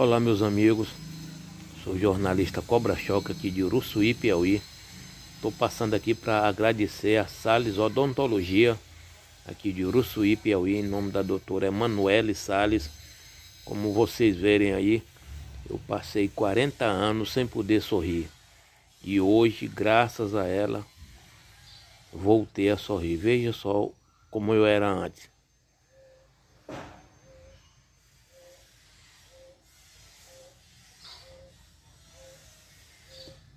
Olá meus amigos, sou jornalista Cobra Choca aqui de Uruçuí, Piauí. Estou passando aqui para agradecer a Sales Odontologia aqui de Uruçuí, Piauí, em nome da doutora Emanuele Sales. Como vocês verem aí, eu passei 40 anos sem poder sorrir. E hoje, graças a ela, voltei a sorrir. Veja só como eu era antes.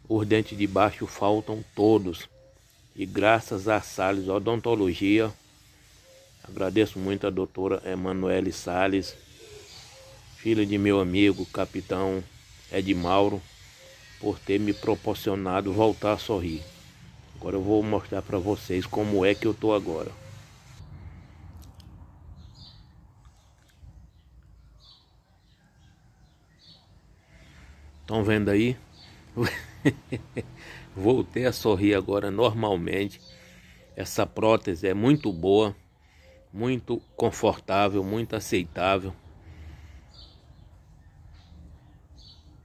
Os dentes de baixo faltam todos. E graças a Salles Odontologia, agradeço muito a doutora Emanuele Salles filha de meu amigo capitão Edmauro, por ter me proporcionado voltar a sorrir. Agora eu vou mostrar para vocês como é que eu tô agora. Estão vendo aí? Voltei a sorrir agora normalmente. Essa prótese é muito boa, muito confortável, muito aceitável.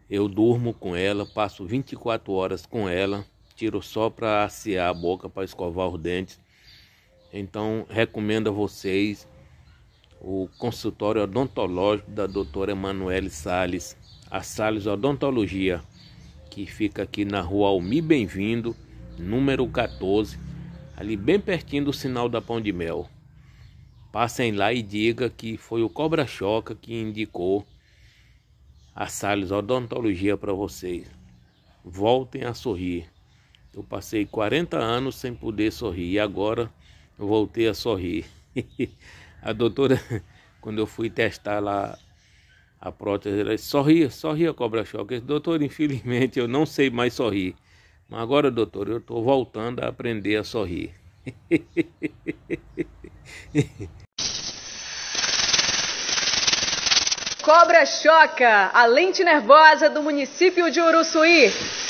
Eu durmo com ela, passo 24 horas com ela, tiro só para aciar a boca, para escovar os dentes. Então, recomendo a vocês o consultório odontológico da doutora Emanuele Sales, a Sales Odontologia que fica aqui na rua Almi Bem-vindo, número 14, ali bem pertinho do sinal da Pão de Mel. Passem lá e diga que foi o Cobra Choca que indicou a Salles Odontologia para vocês. Voltem a sorrir. Eu passei 40 anos sem poder sorrir e agora voltei a sorrir. a doutora, quando eu fui testar lá a prótese, ela é sorria, sorria, cobra-choque. Doutor, infelizmente eu não sei mais sorrir. Mas agora, doutor, eu estou voltando a aprender a sorrir. Cobra Choca, a lente nervosa do município de Uruçuí.